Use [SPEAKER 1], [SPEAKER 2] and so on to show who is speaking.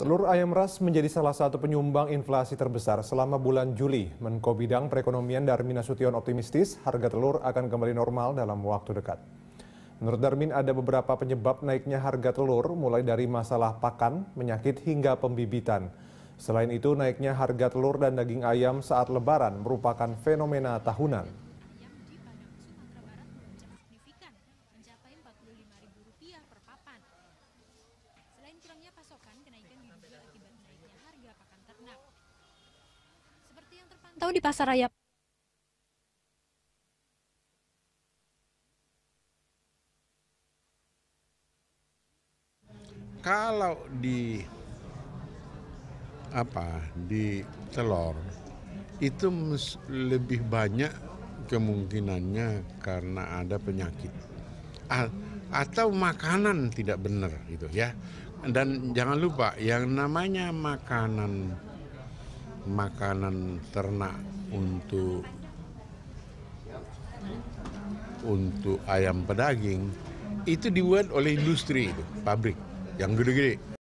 [SPEAKER 1] Telur ayam ras menjadi salah satu penyumbang inflasi terbesar selama bulan Juli. Menko Bidang Perekonomian Darmin Nasution optimistis harga telur akan kembali normal dalam waktu dekat. Menurut Darmin ada beberapa penyebab naiknya harga telur mulai dari masalah pakan, menyakit, hingga pembibitan. Selain itu naiknya harga telur dan daging ayam saat lebaran merupakan fenomena tahunan.
[SPEAKER 2] tahu di pasar raya
[SPEAKER 3] kalau di apa di telur itu lebih banyak kemungkinannya karena ada penyakit A atau makanan tidak benar gitu ya dan jangan lupa yang namanya makanan makanan ternak untuk untuk ayam pedaging itu dibuat oleh industri pabrik yang gede gede